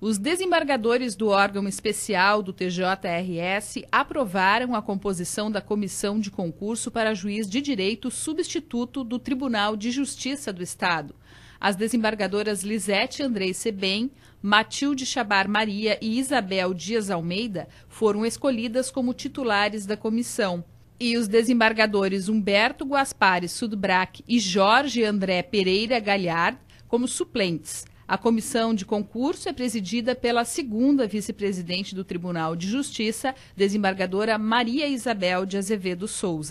Os desembargadores do órgão especial do TJRS aprovaram a composição da comissão de concurso para juiz de direito substituto do Tribunal de Justiça do Estado. As desembargadoras Lisete Andrei Sebem, Matilde Chabar Maria e Isabel Dias Almeida foram escolhidas como titulares da comissão. E os desembargadores Humberto Guaspari Sudbrac e Jorge André Pereira Galhard como suplentes. A comissão de concurso é presidida pela segunda vice-presidente do Tribunal de Justiça, desembargadora Maria Isabel de Azevedo Souza.